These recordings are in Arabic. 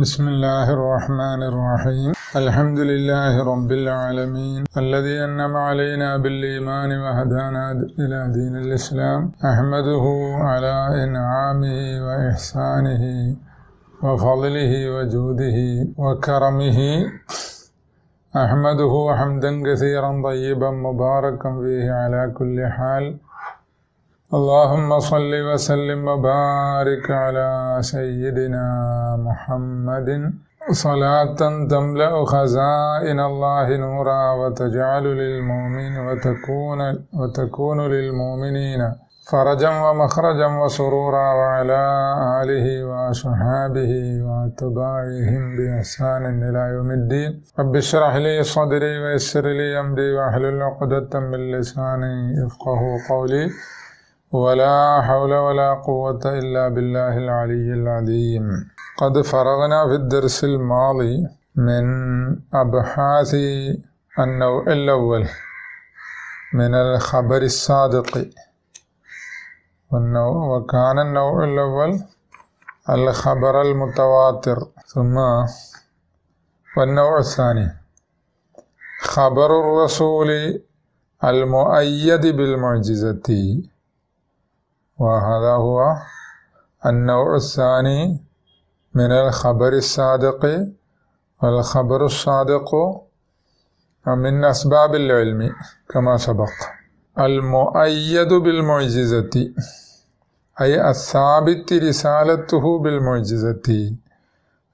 بسم الله الرحمن الرحيم الحمد لله رب العالمين الذي أنم علينا بالإيمان وهدانا إلى دين الإسلام أحمده على إنعامه وإحسانه وفضله وجوده وكرمه أحمده حمدا كثيرا طيبا مباركا فيه على كل حال اللهم صل وسلم وبارك على سيدنا محمد صلاة تملأ خزائن الله نورا وتجعل للمؤمن وتكون وتكون للمؤمنين فرجا ومخرجا وسرورا وعلى آله وصحابه وأتباعهم بإحسان إلى يوم الدين رب اشرح لي صدري ويسر لي أمري واحلل عقدة من لساني يفقه قولي ولا حول ولا قوة إلا بالله العلي العظيم قد فرغنا في الدرس الماضي من أبحاث النوع الأول من الخبر الصادق والنوع وكان النوع الأول الخبر المتواتر ثم والنوع الثاني خبر الرسول المؤيد بالمعجزة وهذا هو النوع الثاني من الخبر الصادق والخبر الصادق من أسباب العلم كما سبق المؤيد بالمعجزة أي الثابت رسالته بالمعجزة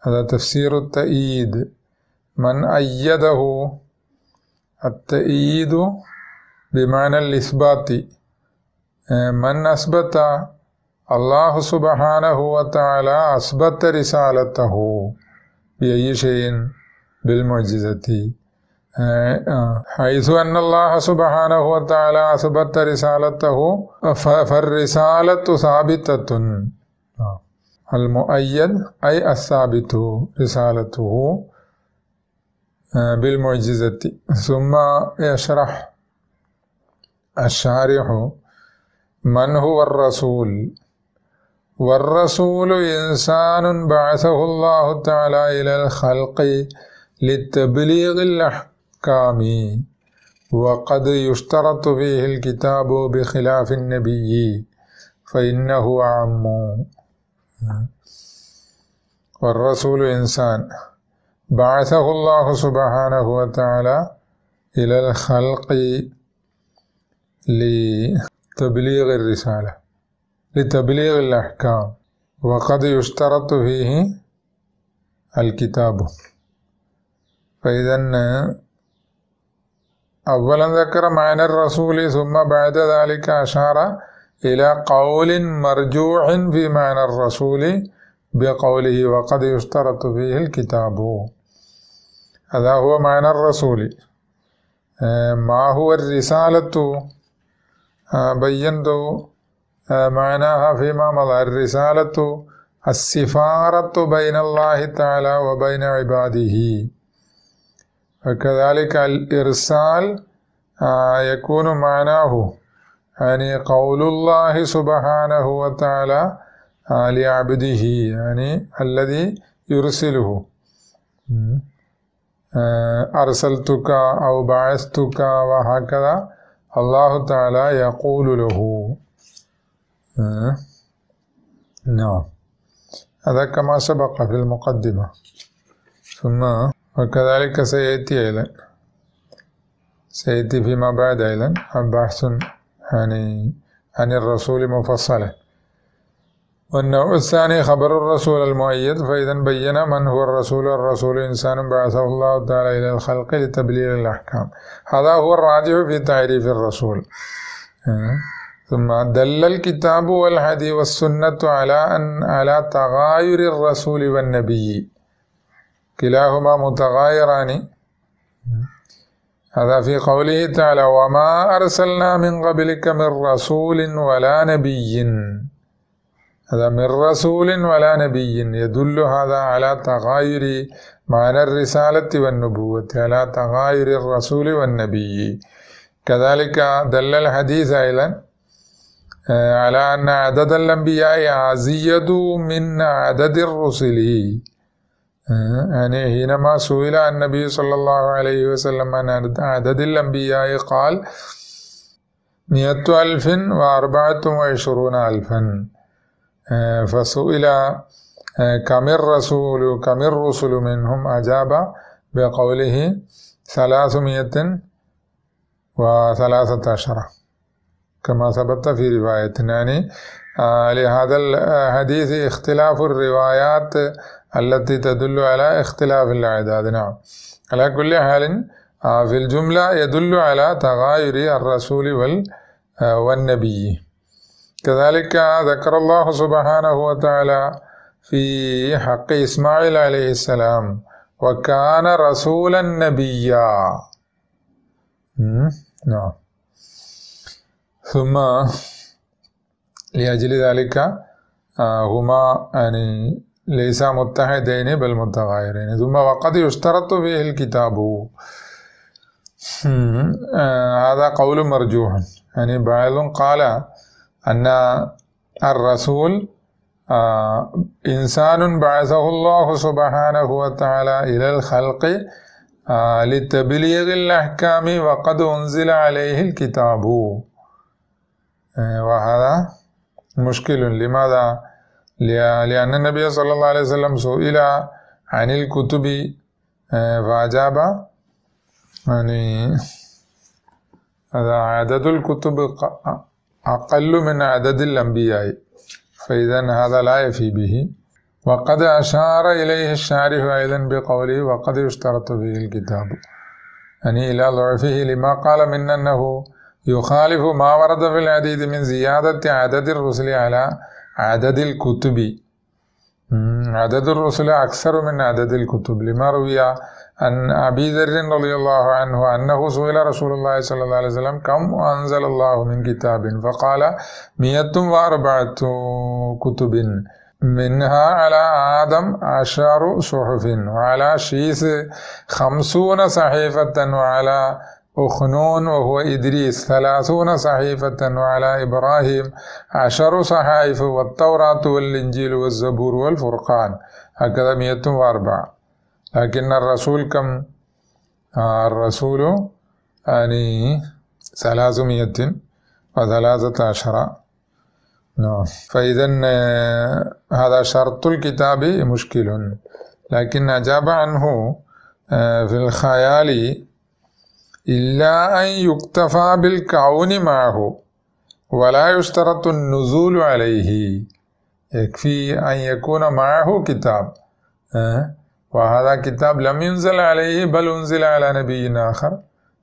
هذا تفسير التأييد من أيده التأييد بمعنى الإثبات آه، من أثبت الله سبحانه وتعالى أثبت رسالته بأي شيء بالمعجزة آه، آه، حيث أن الله سبحانه وتعالى أثبت رسالته فالرسالة ثابتة المؤيد أي الثابت رسالته بالمعجزة ثم يشرح الشارح من هو الرسول والرسول إنسان بعثه الله تعالى إلى الخلق للتبليغ الأحكام وقد يشترط فيه الكتاب بخلاف النبي فإنه عم والرسول إنسان بعثه الله سبحانه وتعالى إلى الخلق لي تبليغ الرسالة لتبليغ الأحكام وقد يشترط فيه الكتاب فإذا أولا ذكر معنى الرسول ثم بعد ذلك أشار إلى قول مرجوع في معنى الرسول بقوله وقد يشترط فيه الكتاب هذا هو معنى الرسول آه، ما هو الرسالة بينت معناها فيما مضى الرسالة السفارة بين الله تعالى وبين عباده وكذلك الإرسال يكون معناه يعني قول الله سبحانه وتعالى لعبده يعني الذي يرسله أرسلتك أو بعثتك وهكذا الله تعالى يقول له نعم هذا كما سبق في المقدمة ثم وكذلك سيأتي أيضا سيأتي فيما بعد أيضا بحث عن الرسول مفصلا والنوع الثاني خبر الرسول المؤيد فإذا بين من هو الرسول الرسول إنسان بعثه الله تعالى إلى الخلق لتبليغ الأحكام هذا هو الراجع في تعريف الرسول إيه؟ ثم دل الكتاب والحديث والسنة على أن على تغاير الرسول والنبي كلاهما متغايران هذا في قوله تعالى وما أرسلنا من قبلك من رسول ولا نبي هذا من رسول ولا نبي يدل هذا على تغاير معنى الرسالة والنبوة على تغاير الرسول والنبي كذلك دل الحديث أيضا آه، على أن عدد الأنبياء أزيد من عدد الرسل آه، يعني حينما سئل النبي صلى الله عليه وسلم عن عدد الأنبياء قال مئة ألف وأربعة وعشرون ألفا آه، فسئل آه، كم الرسول كم الرسل منهم أجاب بقوله ثلاثمية وثلاثة عشر كما ثبت في رواية يعني لهذا الحديث اختلاف الروايات التي تدل على اختلاف الأعداد نعم على كل حال في الجملة يدل على تغاير الرسول والنبي كذلك ذكر الله سبحانه وتعالى في حق إسماعيل عليه السلام وكان رسولا نبيا نعم ثم لأجل ذلك آه، هما يعني ليس متحدين بل متغايرين ثم وقد يشترط فيه الكتاب آه، هذا قول مرجوح يعني بعض قال أن الرسول آه، إنسان بعثه الله سبحانه وتعالى إلى الخلق آه، لتبليغ الأحكام وقد أنزل عليه الكتاب آه، وهذا مشكل لماذا؟ لأن النبي صلى الله عليه وسلم سئل عن الكتب فأجاب يعني هذا عدد الكتب أقل من عدد الأنبياء فإذا هذا لا يفي به وقد أشار إليه الشارح أيضا بقوله وقد يشترط به الكتاب يعني إلى ضعفه لما قال من أنه يخالف ما ورد في العديد من زيادة عدد الرسل على عدد الكتب عدد الرسل أكثر من عدد الكتب لما روي عن أبي ذر رضي الله عنه أنه سئل رسول الله صلى الله عليه وسلم كم أنزل الله من كتاب فقال مئة وأربعة كتب منها على آدم عشر صحف وعلى شيس خمسون صحيفة وعلى أخنون وهو إدريس ثلاثون صحيفة وعلى إبراهيم عشر صحائف والتوراة والإنجيل والزبور والفرقان هكذا مئة وأربعة لكن الرسول كم آه، الرسول يعني ثلاثمية وثلاثة عشر نعم فإذا آه، هذا شرط الكتاب مشكل لكن أجاب عنه آه، في الخيال إلا أن يكتفى بالكون معه ولا يشترط النزول عليه يكفي أن يكون معه كتاب وهذا كتاب لم ينزل عليه بل أنزل على نبي آخر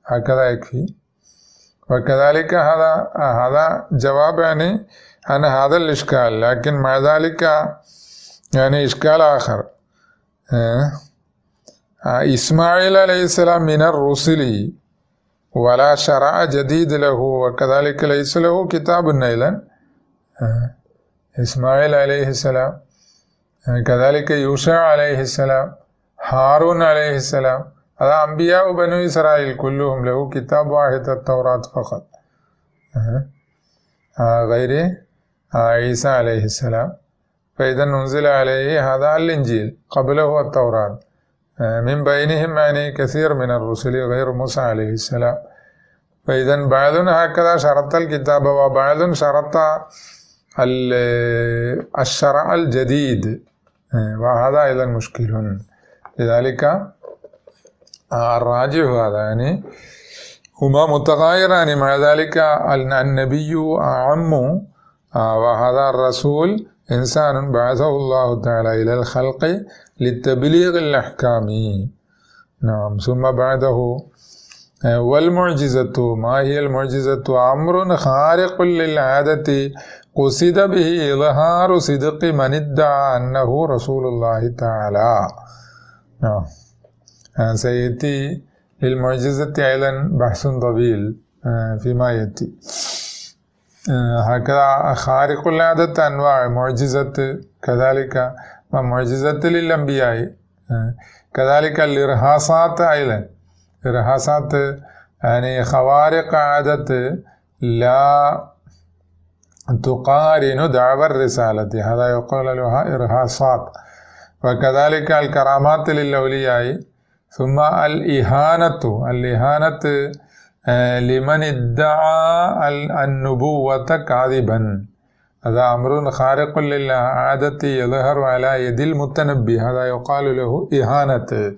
هكذا يكفي وكذلك هذا هذا جواب يعني عن هذا الإشكال لكن مع ذلك يعني إشكال آخر آه. آه، إسماعيل عليه السلام من الرسل ولا شرع جديد له وكذلك ليس له كتاب نيلا آه. إسماعيل عليه السلام كذلك يوشع عليه السلام هارون عليه السلام هذا أنبياء بنو إسرائيل كلهم له كتاب واحد التوراة فقط غير عيسى عليه السلام فإذا أنزل عليه هذا الإنجيل قبله التوراة من بينهم يعني كثير من الرسل غير موسى عليه السلام فإذا بعض هكذا شرط الكتاب وبعض شرط الشرع الجديد وهذا أيضا مشكل لذلك آه، الراجح هذا يعني هما متغايران مع ذلك النبي أعم آه، وهذا الرسول إنسان بعثه الله تعالى إلى الخلق للتبليغ الأحكام نعم ثم بعده آه، والمعجزة ما هي المعجزة أمر خارق للعادة قصد به إظهار صدق من ادعى أنه رسول الله تعالى آه. آه، سيأتي للمعجزة أيضا بحث طويل آه، فيما يأتي هكذا خارق العادة أنواع معجزة كذلك ومعجزة للأنبياء كذلك الإرهاصات أيضا إرهاصات يعني خوارق عادة لا تقارن دعوة الرسالة هذا يقول لها إرهاصات وكذلك الكرامات للأولياء ثم الإهانة الإهانة آه، لمن ادعى النبوة كاذبا هذا أمر خارق للعادة يظهر على يد المتنبي هذا يقال له إهانة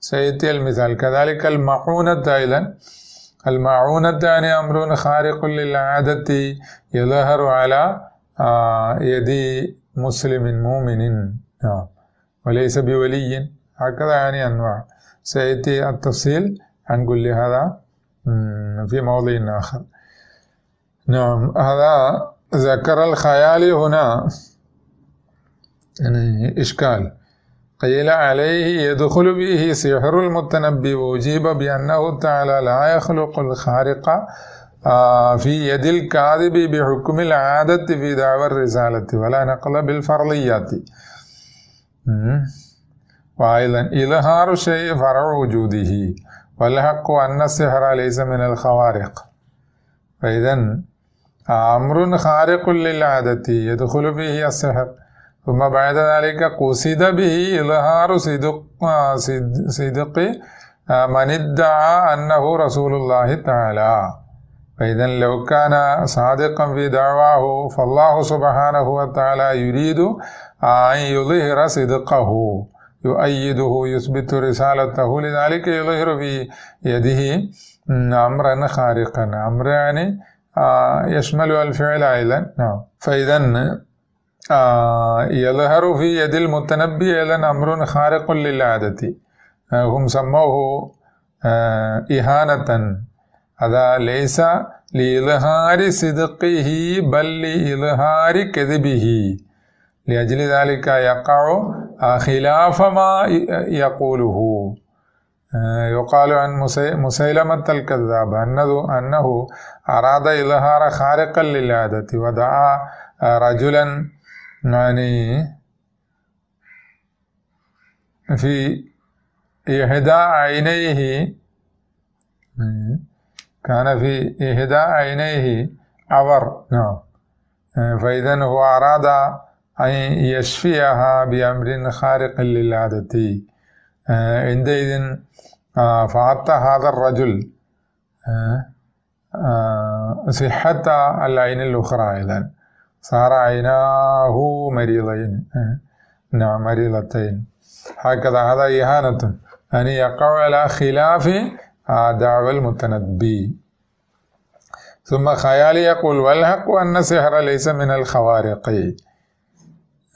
سيأتي المثال كذلك المعونة أيضا المعونة يعني أمر خارق للعادة يظهر على آه، يد مسلم مؤمن نعم وليس بولي هكذا يعني أنواع سيأتي التفصيل عن كل هذا في موضع آخر نعم هذا ذكر الخيال هنا يعني إشكال قيل عليه يدخل به سحر المتنبي وأجيب بأنه تعالى لا يخلق الخارق آه، في يد الكاذب بحكم العادة في دعوى الرسالة ولا نقل بالفرضيات شيء ഇലഹാറു وجوده ഫറൂജൂദിഹി വലഹക്കു അന്നസിഹറ ليس من الخوارق വൈദൻ അമ്രുൻ خارق للعادة يدخل ബിഹി അസ്ഹർ ثم بعد ذلك قصد به إظهار صدق صدق من ادعى أنه رسول الله تعالى فإذا لو كان صادقا في دعواه فالله سبحانه وتعالى يريد أن يظهر صدقه يؤيده يثبت رسالته لذلك يظهر في يده أمرا خارقا أمر يعني آه، يشمل الفعل أيضا نعم. فإذا آه، يظهر في يد المتنبي أيضا أمر خارق للعادة آه، هم سموه إهانة هذا ليس لإظهار صدقه بل لإظهار كذبه لأجل ذلك يقع آه، خلاف ما يقوله آه، يقال عن مسيلمة الكذاب أنه, أنه أراد إظهار خارقا للعادة ودعا آه، رجلا يعني في إحدى عينيه كان في إحدى عينيه عبر نعم فإذا هو أراد أن يشفيها بأمر خارق للعادة آه، عندئذ آه، فأعطى هذا الرجل آه، صحة العين الأخرى أيضا صار عيناه مريضين نعم مريضتين هكذا هذا إهانة أن يقع على خلاف دعوى المتنبي ثم خيالي يقول والحق أن السحر ليس من الخوارق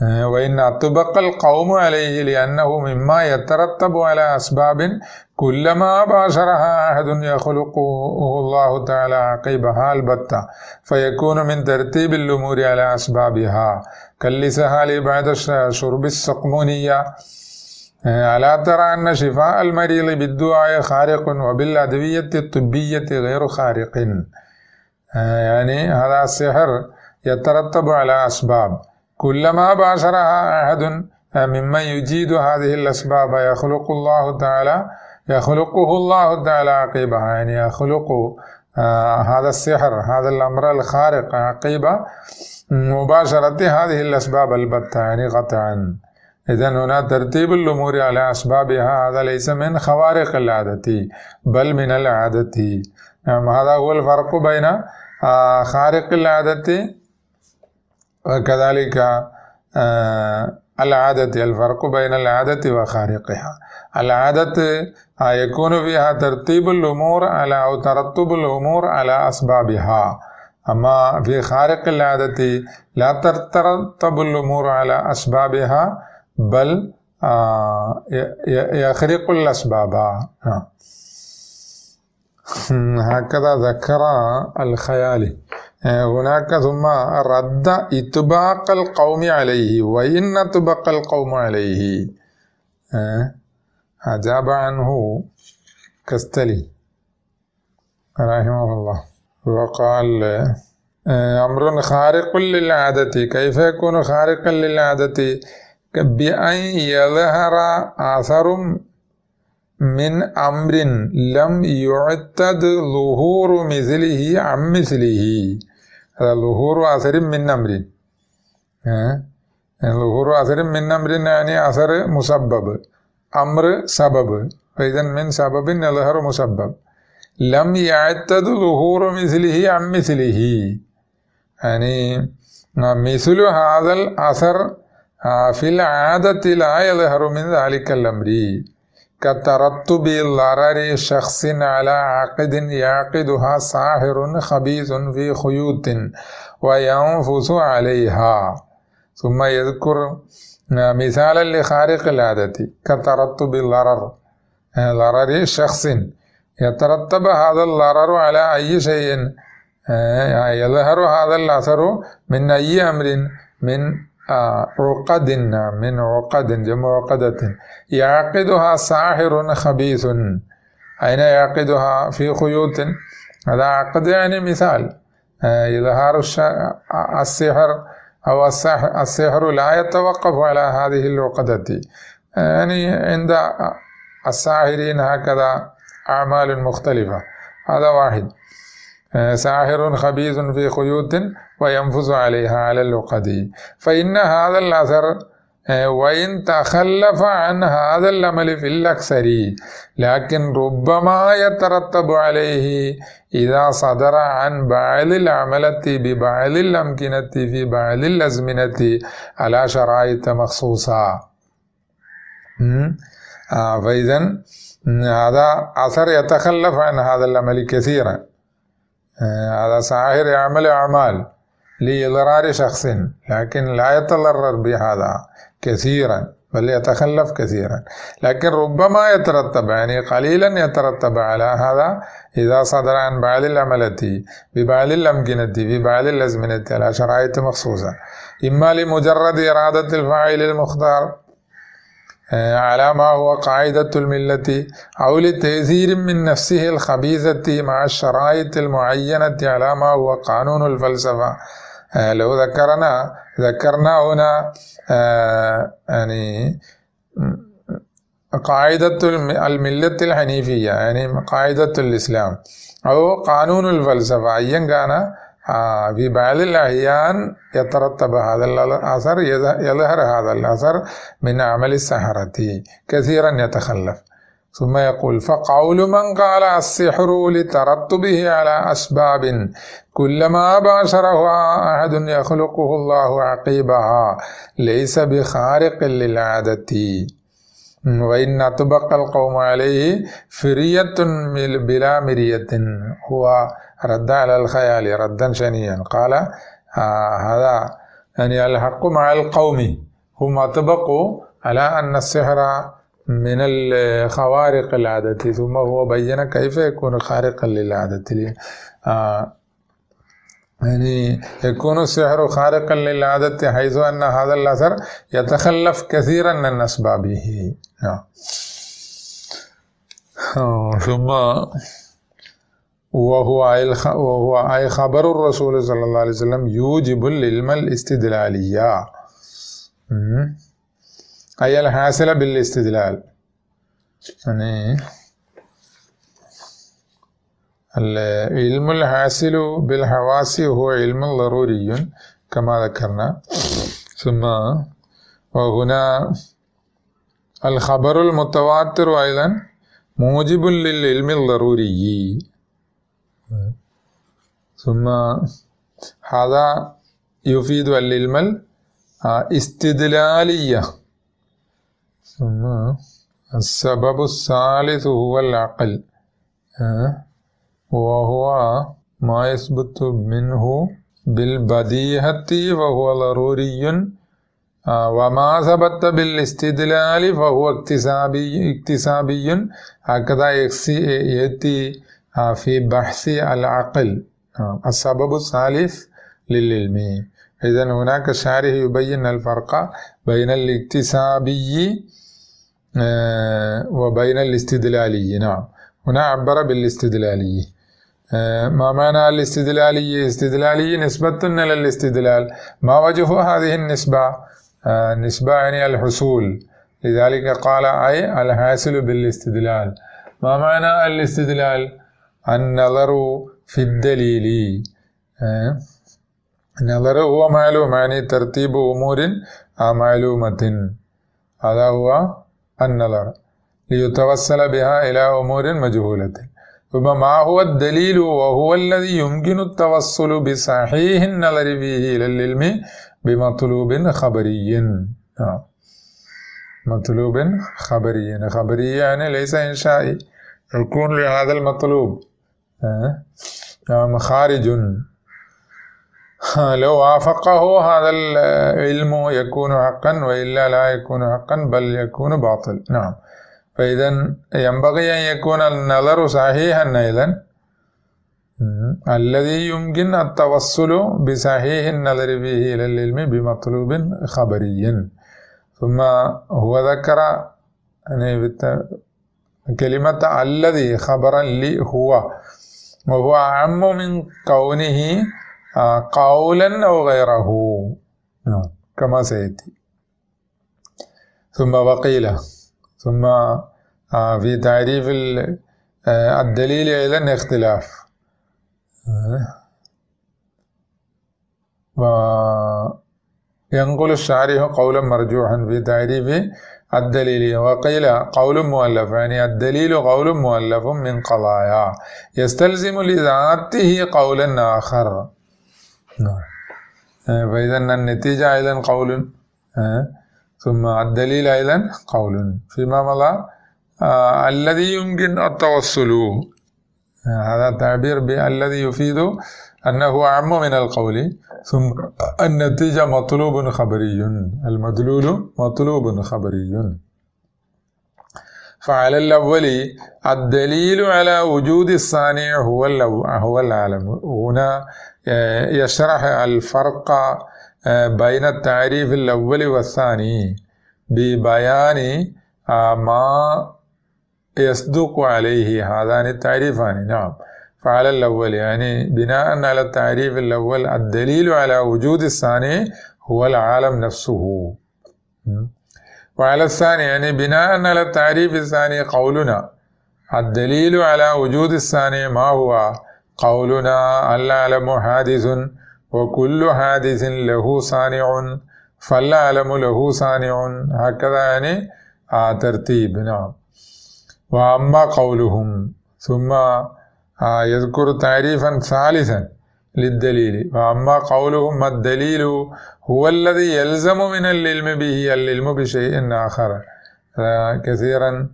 آه، وإن أطبق القوم عليه لأنه مما يترتب على أسباب كلما باشرها أحد يخلقه الله تعالى عقيبها البتة فيكون من ترتيب الأمور على أسبابها كالسهال بعد شرب السقمونية آه، ألا ترى أن شفاء المريض بالدعاء خارق وبالأدوية الطبية غير خارق آه، يعني هذا السحر يترتب على أسباب كلما باشرها أحد ممن يجيد هذه الأسباب يخلق الله تعالى يخلقه الله تعالى عقيبها يعني يخلق آه، هذا السحر هذا الأمر الخارق عقيب مباشرة هذه الأسباب البتة يعني قطعا إذا هنا ترتيب الأمور على أسبابها هذا ليس من خوارق العادة بل من العادة نعم هذا هو الفرق بين آه، خارق العادة وكذلك آه، العادة الفرق بين العادة وخارقها العادة آه، يكون فيها ترتيب الأمور على أو ترتب الأمور على أسبابها أما في خارق العادة لا ترتب الأمور على أسبابها بل آه، يخرق الأسباب نعم. هكذا ذكر الخيالي آه، هناك ثم رد اتباق القوم عليه وإن اتباق القوم عليه آه، أجاب عنه كستلي رحمه الله وقال آه، أمر خارق للعادة كيف يكون خارقا للعادة بأن يظهر آثر من أمر لم يعتد ظهور مثله عن مثله الظهور أثر من نمر الظهور أثر من نمر يعني أثر مسبب أمر سبب فإذا من سبب يظهر مسبب لم يعتد ظهور مثله عن مثله يعني مثل هذا الأثر آه، في العادة لا يظهر من ذلك الأمر كترتب الضرر شخص على عقد يعقدها ساحر خبيث في خيوط وينفث عليها ثم يذكر مثالا لخارق العادة كترتب الضرر ضرر شخص يترتب هذا الضرر على أي شيء آه، يظهر هذا الأثر من أي أمر من عقد من عقد جمع عقدة يعقدها ساحر خبيث أين يعقدها في خيوط هذا عقد يعني مثال يظهر آه، السحر أو السحر لا يتوقف على هذه العقدة آه، يعني عند الساحرين هكذا أعمال مختلفة هذا واحد ساحر خبيث في خيوط وينفذ عليها على اللقد فإن هذا الأثر وإن تخلف عن هذا العمل في الأكثر لكن ربما يترتب عليه إذا صدر عن بعض العملة ببعض الأمكنة في بعض الأزمنة على شرائط مخصوصة آه، فإذا هذا أثر يتخلف عن هذا العمل كثيرا على ساحر يعمل أعمال لإضرار شخص لكن لا يتضرر بهذا كثيرا بل يتخلف كثيرا لكن ربما يترتب يعني قليلا يترتب على هذا إذا صدر عن بعض العملة ببعض الأمكنة ببعض الأزمنة على شرائط مخصوصة إما لمجرد إرادة الفاعل المختار على ما هو قاعدة الملة أو لتأثير من نفسه الخبيثة مع الشرائط المعينة على ما هو قانون الفلسفة آه، لو ذكرنا ذكرنا هنا آه، يعني قاعدة الملة الحنيفية يعني قاعدة الإسلام أو قانون الفلسفة أيا كان في بعض الأحيان يترتب هذا الأثر يظهر هذا الأثر من عمل السحرة كثيرا يتخلف ثم يقول فقول من قال السحر لترتبه على أسباب كلما باشره أحد يخلقه الله عقيبها ليس بخارق للعادة وإن تبقى القوم عليه فرية بلا مرية هو رد على الخيال ردا شنيا قال آه هذا يعني الحق مع القوم هم تبقوا على أن السحر من الخوارق العادة ثم هو بين كيف يكون خارقا للعادة آه، يعني يكون السحر خارقا للعادة حيث أن هذا الأثر يتخلف كثيرا من أسبابه نعم. آه، ثم وهو أي خبر الرسول صلى الله عليه وسلم يوجب العلم الاستدلالية أي الحاصل بالاستدلال يعني العلم الحاصل بالحواس هو علم ضروري كما ذكرنا ثم وهنا الخبر المتواتر أيضا موجب للعلم الضروري ثم هذا يفيد العلم الاستدلالية ثم السبب الثالث هو العقل وهو ما يثبت منه بالبديهة وهو ضروري آه، وما ثبت بالاستدلال فهو اكتسابي اكتسابي هكذا يأتي آه، في بحث العقل آه، السبب الثالث للعلم إذا هناك شارح يبين الفرق بين الاكتسابي وبين الاستدلالي نعم هنا عبر بالاستدلالي ما معنى الاستدلالية استدلالية نسبة إلى الاستدلال ما وجه هذه النسبة آه، نسبة يعني الحصول لذلك قال أي الحاصل بالاستدلال ما معنى الاستدلال النظر في الدليل آه، النظر هو معلوم يعني ترتيب أمور معلومة هذا هو النظر ليتوصل بها إلى أمور مجهولة فما هو الدليل وهو الذي يمكن التوصل بصحيح النظر فيه إلى العلم بمطلوب خبري نعم مطلوب خبري خبري يعني ليس إنشائي يكون لهذا المطلوب نعم. خارج لو وافقه هذا العلم يكون حقا وإلا لا يكون حقا بل يكون باطل نعم فإذا ينبغي أن يكون النظر صحيحا أيضا الذي يمكن التوصل بصحيح النظر فيه إلى العلم بمطلوب خبري ثم هو ذكر يعني كلمة الذي خبرا لي هو وهو أعم من كونه آه، قولا أو غيره نعم، كما سيأتي ثم وقيل ثم في تعريف الدليل أيضا اختلاف وينقل الشعري قولا مرجوحا في تعريف الدليل وقيل قول مؤلف يعني الدليل قول مؤلف من قضايا يستلزم لذاته قولا آخر نعم. فإذا النتيجة أيضا قول ثم الدليل أيضا قول فيما مضى آه الذي يمكن التوصل آه، هذا التعبير بالذي يفيد أنه أعم من القول ثم النتيجة مطلوب خبري المدلول مطلوب خبري فعلى الأول الدليل على وجود الصانع هو هو العالم هنا آه، يشرح الفرق بين التعريف الأول والثاني ببيان ما يصدق عليه هذان التعريفان نعم فعلى الأول يعني بناء على التعريف الأول الدليل على وجود الثاني هو العالم نفسه وعلى الثاني يعني بناء على التعريف الثاني قولنا الدليل على وجود الثاني ما هو قولنا العالم حادث وكل حادث له صانع فالعالم له صانع هكذا يعني آه ترتيب نعم وأما قولهم ثم آه يذكر تعريفا ثالثا للدليل وأما قولهم ما الدليل هو الذي يلزم من العلم به العلم بشيء آخر آه كثيرا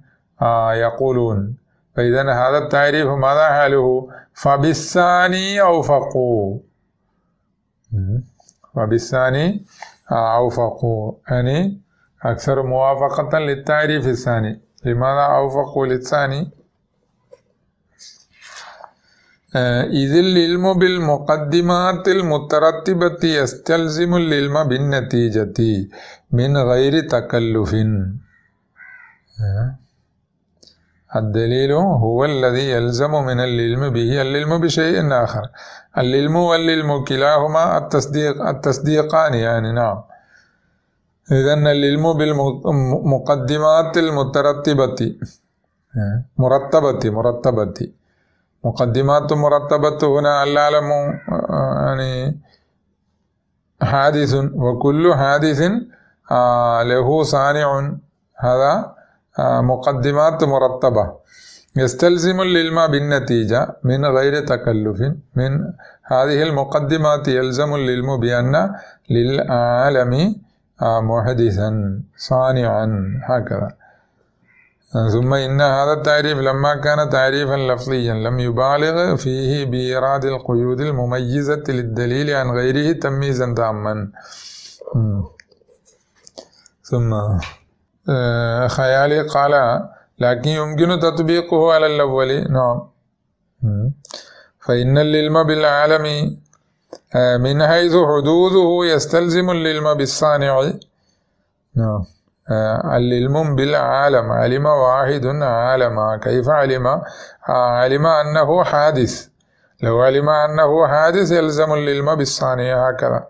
يقولون فإذا هذا التعريف ماذا حاله فبالثاني أوفقوا وبالثاني أوفق يعني أكثر موافقة للتعريف الثاني لماذا أوفق للثاني؟ آه، إذ العلم بالمقدمات المترتبة يستلزم العلم بالنتيجة من غير تكلف آه. الدليل هو الذي يلزم من الللم به الللم بشيء آخر الللم والللم كلاهما التصديق التصديقان يعني نعم إذا الللم بالمقدمات المترتبة مرتبة مرتبة مقدمات مرتبة هنا العلم يعني حادث وكل حادث آه، له صانع هذا آه، مقدمات مرتبة يستلزم العلم بالنتيجة من غير تكلف من هذه المقدمات يلزم العلم بأن للعالم آه، محدثا صانعا هكذا ثم إن هذا التعريف لما كان تعريفا لفظيا لم يبالغ فيه بإيراد القيود المميزة للدليل عن غيره تمييزا تاما ثم خيالي قال لكن يمكن تطبيقه على الأول نعم فإن العلم بالعالم من حيث حدوده يستلزم العلم بالصانع نعم العلم بالعالم علم واحد عالم كيف علم علم أنه حادث لو علم أنه حادث يلزم العلم بالصانع هكذا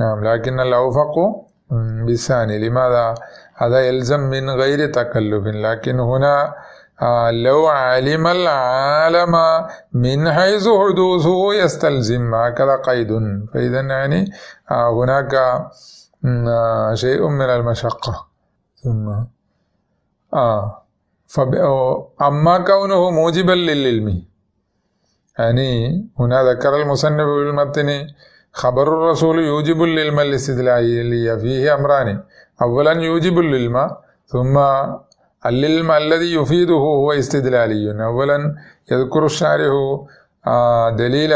نعم لكن الأوفق بالثاني لماذا هذا يلزم من غير تكلف لكن هنا آه، لو علم العالم من حيث حدوثه يستلزم هكذا قيد فإذا يعني آه، هناك آه، شيء من المشقة ثم آه فب... أما كونه موجبا للعلم يعني هنا ذكر المصنف بالمتن خبر الرسول يوجب للعلم الاستدلالي فيه أمران أولا يوجب العلم ثم العلم الذي يفيده هو استدلالي يعني أولا يذكر الشارح آه، دليل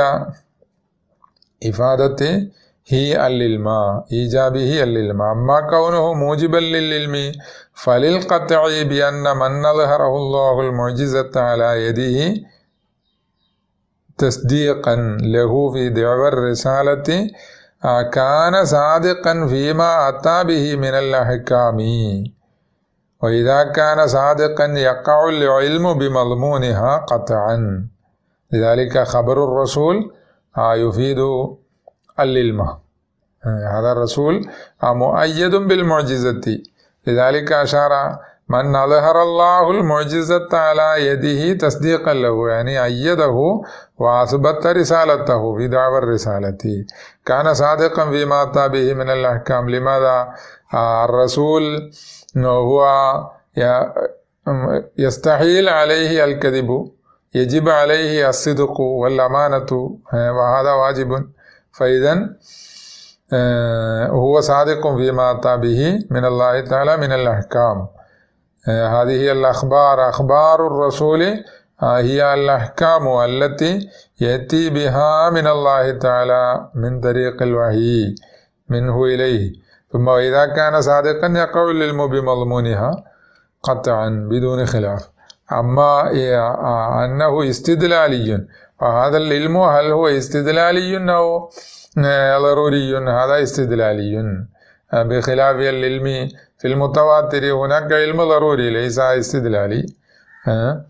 إفادة هي العلم إيجابه العلم أما كونه موجبا للعلم فللقطع بأن من أظهره الله المعجزة على يده تصديقا له في دعوى الرسالة كان صادقا فيما أتى به من الأحكام وإذا كان صادقا يقع العلم بمضمونها قطعا لذلك خبر الرسول يفيد العلم هذا الرسول مؤيد بالمعجزة لذلك أشار من أظهر الله المعجزة على يده تصديقا له يعني أيده وأثبت رسالته في دعوة الرسالة كان صادقا فيما أتى به من الأحكام لماذا آه، الرسول هو يستحيل عليه الكذب يجب عليه الصدق والأمانة آه، وهذا واجب فإذا آه، هو صادق فيما أتى به من الله تعالى من الأحكام هذه هي الأخبار أخبار الرسول هي الأحكام التي يأتي بها من الله تعالى من طريق الوحي منه إليه ثم إذا كان صادقا يقول للمبي بمضمونها قطعا بدون خلاف أما أنه استدلالي فهذا العلم هل هو استدلالي أو ضروري هذا استدلالي بخلاف العلم في المتواتر هناك علم ضروري ليس استدلالي اه؟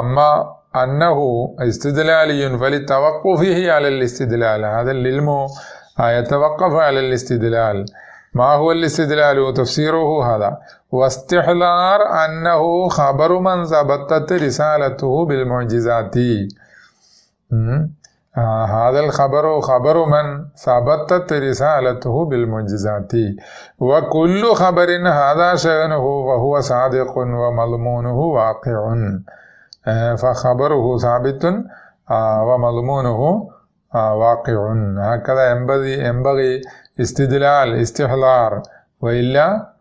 أما أنه استدلالي فلتوقفه على الاستدلال هذا العلم يتوقف على الاستدلال ما هو الاستدلال وتفسيره هذا واستحضار أنه خبر من ثبتت رسالته بالمعجزات اه؟ آه، هذا الخبر خبر من ثبتت رسالته بالمجزات وكل خبر هذا شأنه وهو صادق ومضمونه واقع آه، فخبره ثابت آه، ومضمونه واقع هكذا ينبغي ينبغي استدلال استحضار وإلا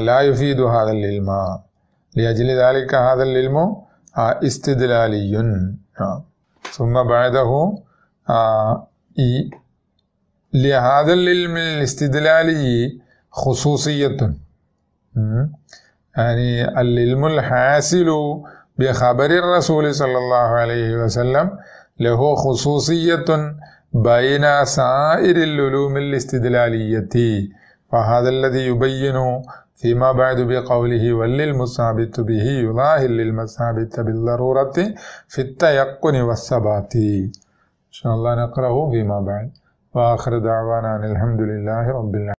لا يفيد هذا العلم لأجل ذلك هذا العلم استدلالي نعم ثم بعده آه، لهذا العلم الاستدلالي خصوصية يعني العلم الحاصل بخبر الرسول صلى الله عليه وسلم له خصوصية بين سائر العلوم الاستدلالية فهذا الذي يبين فيما بعد بقوله وللمثابت به يلاهي للمثابت بالضرورة في التيقن والثبات إن شاء الله نقرأه فيما بعد وآخر دعوانا أن الحمد لله رب العالمين